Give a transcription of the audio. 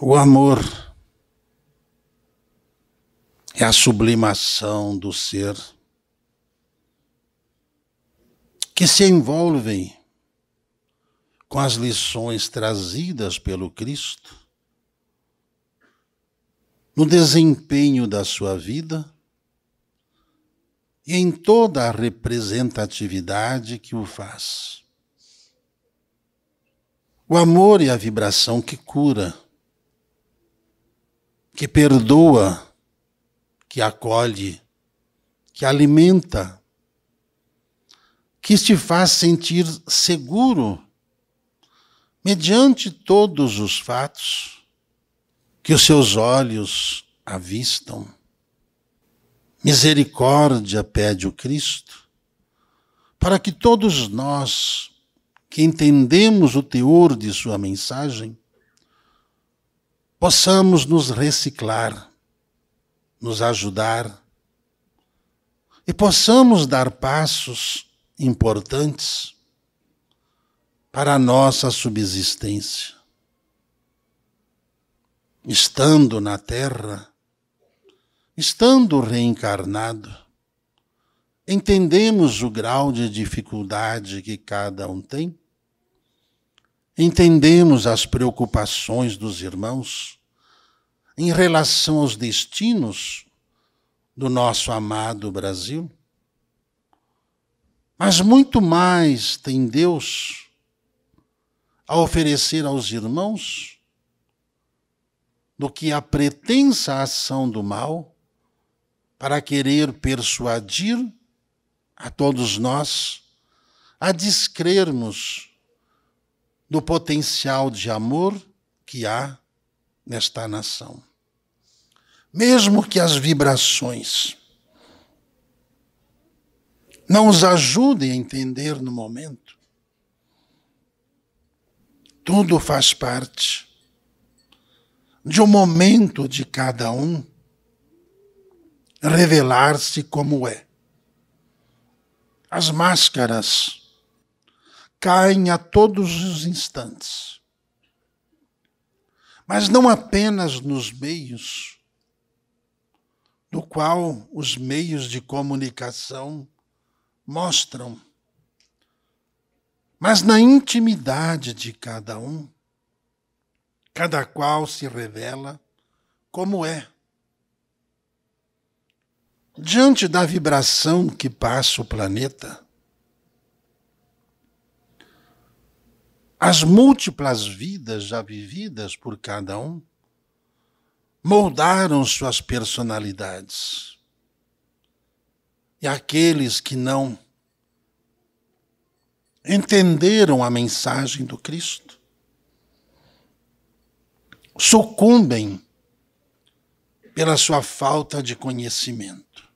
o amor é a sublimação do ser que se envolvem com as lições trazidas pelo Cristo no desempenho da sua vida e em toda a representatividade que o faz. O amor é a vibração que cura que perdoa, que acolhe, que alimenta, que te faz sentir seguro mediante todos os fatos que os seus olhos avistam. Misericórdia pede o Cristo, para que todos nós que entendemos o teor de sua mensagem possamos nos reciclar, nos ajudar e possamos dar passos importantes para a nossa subsistência. Estando na Terra, estando reencarnado, entendemos o grau de dificuldade que cada um tem Entendemos as preocupações dos irmãos em relação aos destinos do nosso amado Brasil. Mas muito mais tem Deus a oferecer aos irmãos do que a pretensa ação do mal para querer persuadir a todos nós a descrermos do potencial de amor que há nesta nação. Mesmo que as vibrações não os ajudem a entender no momento, tudo faz parte de um momento de cada um revelar-se como é. As máscaras caem a todos os instantes. Mas não apenas nos meios, do qual os meios de comunicação mostram, mas na intimidade de cada um, cada qual se revela como é. Diante da vibração que passa o planeta, as múltiplas vidas já vividas por cada um moldaram suas personalidades. E aqueles que não entenderam a mensagem do Cristo sucumbem pela sua falta de conhecimento.